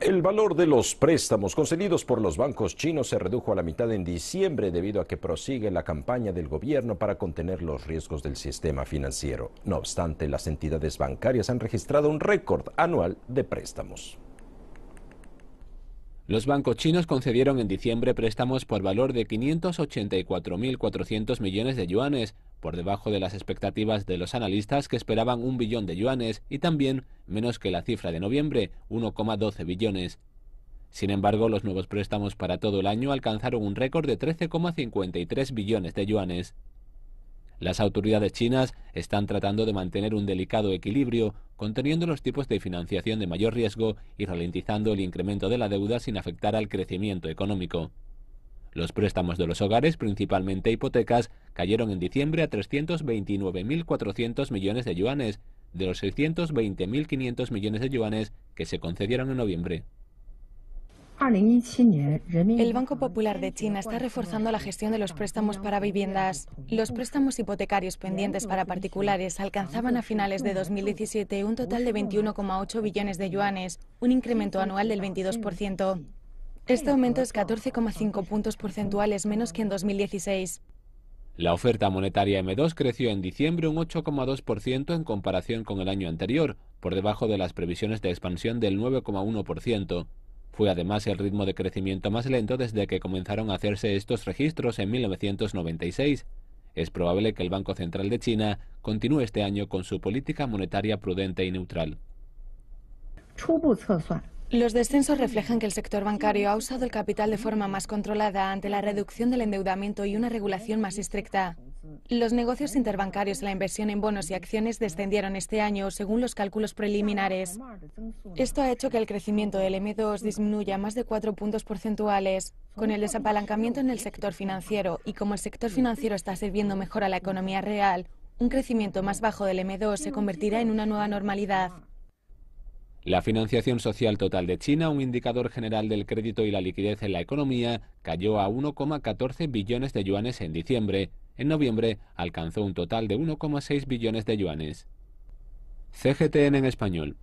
El valor de los préstamos concedidos por los bancos chinos se redujo a la mitad en diciembre debido a que prosigue la campaña del gobierno para contener los riesgos del sistema financiero. No obstante, las entidades bancarias han registrado un récord anual de préstamos. Los bancos chinos concedieron en diciembre préstamos por valor de 584.400 millones de yuanes, por debajo de las expectativas de los analistas que esperaban un billón de yuanes y también menos que la cifra de noviembre, 1,12 billones. Sin embargo, los nuevos préstamos para todo el año alcanzaron un récord de 13,53 billones de yuanes. Las autoridades chinas están tratando de mantener un delicado equilibrio, conteniendo los tipos de financiación de mayor riesgo y ralentizando el incremento de la deuda sin afectar al crecimiento económico. Los préstamos de los hogares, principalmente hipotecas, cayeron en diciembre a 329.400 millones de yuanes, de los 620.500 millones de yuanes que se concedieron en noviembre. El Banco Popular de China está reforzando la gestión de los préstamos para viviendas. Los préstamos hipotecarios pendientes para particulares alcanzaban a finales de 2017 un total de 21,8 billones de yuanes, un incremento anual del 22%. Este aumento es 14,5 puntos porcentuales menos que en 2016. La oferta monetaria M2 creció en diciembre un 8,2% en comparación con el año anterior, por debajo de las previsiones de expansión del 9,1%. Fue además el ritmo de crecimiento más lento desde que comenzaron a hacerse estos registros en 1996. Es probable que el Banco Central de China continúe este año con su política monetaria prudente y neutral. Los descensos reflejan que el sector bancario ha usado el capital de forma más controlada ante la reducción del endeudamiento y una regulación más estricta. Los negocios interbancarios y la inversión en bonos y acciones descendieron este año, según los cálculos preliminares. Esto ha hecho que el crecimiento del M2 disminuya más de cuatro puntos porcentuales. Con el desapalancamiento en el sector financiero y como el sector financiero está sirviendo mejor a la economía real, un crecimiento más bajo del M2 se convertirá en una nueva normalidad. La financiación social total de China, un indicador general del crédito y la liquidez en la economía, cayó a 1,14 billones de yuanes en diciembre. En noviembre alcanzó un total de 1,6 billones de yuanes. CGTN en español.